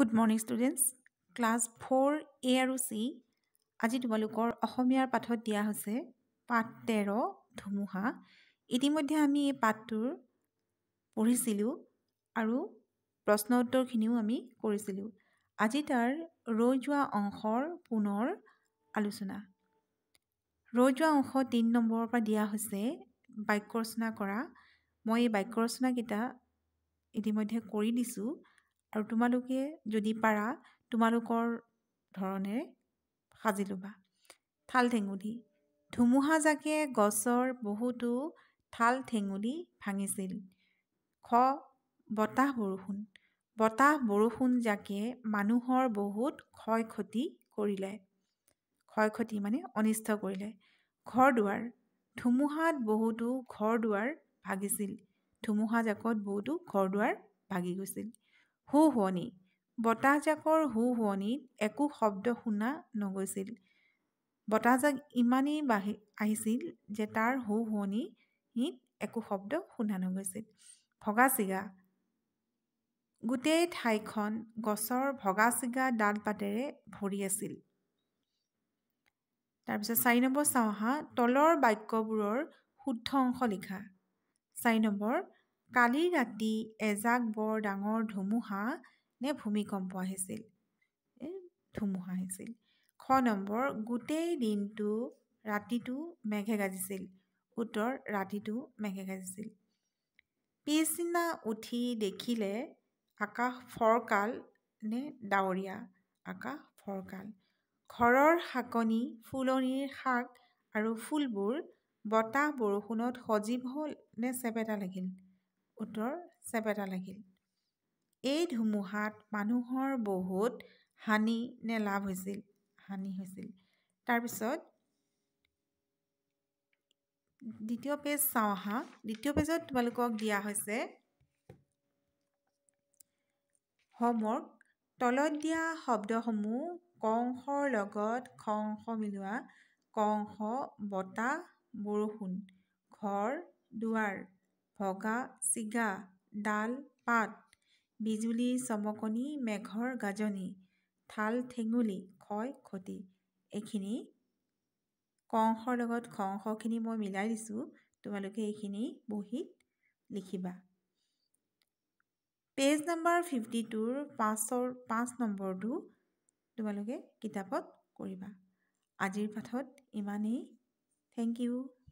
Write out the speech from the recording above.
good morning students class four A আৰু C আজি তোমালোকৰ অসমীয়াৰ পাঠত দিয়া হৈছে পাঠ তেৰ ধুমুহা ইতিমধ্যে আমি এই পাঠটোৰ পঢ়িছিলোঁ আৰু প্ৰশ্ন উত্তৰখিনিও আমি কৰিছিলোঁ আজি তাৰ ৰৈ যোৱা অংশৰ পুনৰ আলোচনা ৰৈ যোৱা অংশ তিনি নম্বৰৰ পৰা দিয়া হৈছে বাক্য ৰচনা কৰা মই এই বাক্য ৰচনাকেইটা ইতিমধ্যে কৰি দিছোঁ আৰু তোমালোকে যদি পাৰা তোমালোকৰ ধৰণেৰে সাজি ল'বা থাল ঠেঙুলি ধুমুহাজাকে গছৰ বহুতো থাল ঠেঙুলি ভাঙিছিল খ বতাহ বৰষুণ বতাহ বৰষুণ জাকে মানুহৰ বহুত ক্ষয় ক্ষতি কৰিলে ক্ষয় ক্ষতি মানে অনিষ্ট কৰিলে ঘৰ দুৱাৰ ধুমুহাত বহুতো ঘৰ দুৱাৰ ভাগিছিল ধুমুহাজাকত বহুতো ঘৰ দুৱাৰ ভাগি গৈছিল হু শুৱনি বতাহজাকৰ হু শুৱনিত একো শব্দ শুনা নগৈছিল বতাহজাক ইমানেই বাঢ়ি আহিছিল যে তাৰ হু শুৱনিত একো শব্দ শুনা নগৈছিল ভগা চিগা গোটেই ঠাইখন গছৰ ভগা চিগা ডাল পাতেৰে ভৰি আছিল তাৰপিছত চাৰি নম্বৰ চাওঁ আহা তলৰ বাক্যবোৰৰ শুদ্ধ অংশ লিখা চাৰি নম্বৰ কালি ৰাতি এজাক বৰ ডাঙৰ ধুমুহা নে ভূমিকম্প আহিছিল ধুমুহা আহিছিল খ নম্বৰ গোটেই দিনটো ৰাতিটো মেঘে গাজিছিল উত্তৰ ৰাতিটো মেঘে গাজিছিল পিছদিনা উঠি দেখিলে আকাশ ফৰকাল নে ডাৱৰীয়া আকাশ ফৰকাল ঘৰৰ শাকনি ফুলনিৰ শাক আৰু ফুলবোৰ বতাহ বৰষুণত সজীৱ হ'ল নে চেপেটা লাগিল উত্তৰ চেপেটা লাগিল এই ধুমুহাত মানুহৰ বহুত হানি নে লাভ হৈছিল হানি হৈছিল তাৰপিছত দ্বিতীয় পেজ চাওঁ আহা দ্বিতীয় পেজত তোমালোকক দিয়া হৈছে হোমৱৰ্ক তলত দিয়া শব্দসমূহ কংশৰ লগত খংশ মিলোৱা কংশ বতাহ বৰষুণ ঘৰ দুৱাৰ ভগা ছিগা ডাল পাত বিজুলী চমকনি মেঘৰ গাজনি থাল ঠেঙুলি ক্ষয় ক্ষতি এইখিনি কংসৰ লগত কংসখিনি মই মিলাই দিছোঁ তোমালোকে এইখিনি বহীত লিখিবা পেজ নাম্বাৰ ফিফটি টুৰ পাঁচৰ পাঁচ নম্বৰটো তোমালোকে কিতাপত কৰিবা আজিৰ পাঠত ইমানেই থেংক ইউ